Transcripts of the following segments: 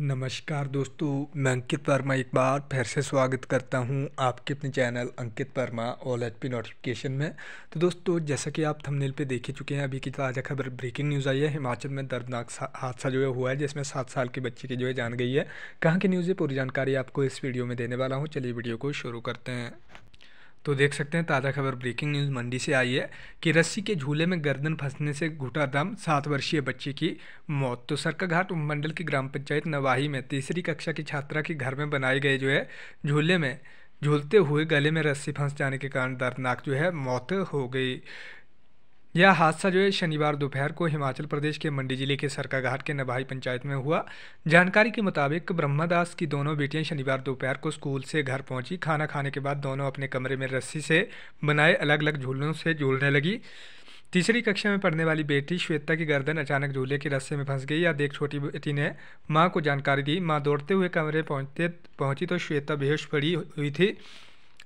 नमस्कार दोस्तों मैं अंकित वर्मा एक बार फिर से स्वागत करता हूं आपके अपने channel Ankit Verma all H P notification में तो दोस्तों जैसा कि आप थंबनेल पे देख ही चुके हैं अभी की ताज़ा खबर ब्रेकिंग न्यूज़ आई है हिमाचल में दर्दनाक हादसा जो है हुआ है जिसमें सात साल की बच्ची की जो है जान गई है कहाँ की न्यूज़ है पूरी जानकारी आपको इस वीडियो में देने वाला हूँ चलिए वीडियो को शुरू करते हैं तो देख सकते हैं ताज़ा खबर ब्रेकिंग न्यूज़ मंडी से आई है कि रस्सी के झूले में गर्दन फंसने से घुटा दम सात वर्षीय बच्चे की मौत तो सरकाघाट उपमंडल की ग्राम पंचायत नवाही में तीसरी कक्षा की छात्रा के घर में बनाए गए जो है झूले में झूलते हुए गले में रस्सी फंस जाने के कारण दर्दनाक जो है मौत हो गई यह हादसा जो है शनिवार दोपहर को हिमाचल प्रदेश के मंडी जिले के सरकाघाट के नभाई पंचायत में हुआ जानकारी के मुताबिक ब्रह्मादास की दोनों बेटियां शनिवार दोपहर को स्कूल से घर पहुंची खाना खाने के बाद दोनों अपने कमरे में रस्सी से बनाए अलग अलग झूलों से झूलने लगी तीसरी कक्षा में पढ़ने वाली बेटी श्वेता की गर्दन अचानक झूले के रस्से में फंस गई या देख छोटी बेटी ने माँ को जानकारी दी माँ दौड़ते हुए कमरे पहुँचते पहुँची तो श्वेता बेहोश पड़ी हुई थी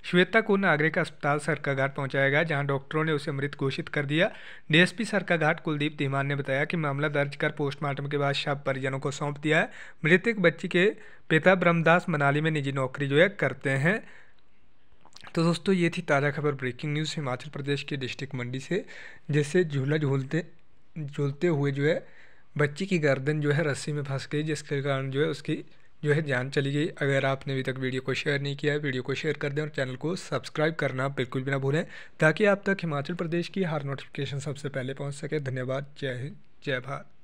श्वेता को नागरिक अस्पताल सरकाघाट पहुंचाया गया जहां डॉक्टरों ने उसे मृत घोषित कर दिया डीएसपी सरकाघाट कुलदीप धीमान ने बताया कि मामला दर्ज कर पोस्टमार्टम के बाद शव परिजनों को सौंप दिया है मृतक बच्ची के पिता ब्रह्मदास मनाली में निजी नौकरी जो है करते हैं तो दोस्तों ये थी ताज़ा खबर ब्रेकिंग न्यूज़ हिमाचल प्रदेश के डिस्ट्रिक्ट मंडी से जिससे झूला झूलते झूलते हुए जो है बच्ची की गर्दन जो है रस्सी में फंस गई जिसके कारण जो है उसकी जो है जान चली गई अगर आपने अभी तक वीडियो को शेयर नहीं किया है वीडियो को शेयर कर दें और चैनल को सब्सक्राइब करना बिल्कुल भी ना भूलें ताकि आप तक हिमाचल प्रदेश की हर नोटिफिकेशन सबसे पहले पहुँच सके धन्यवाद जय हिंद जय भारत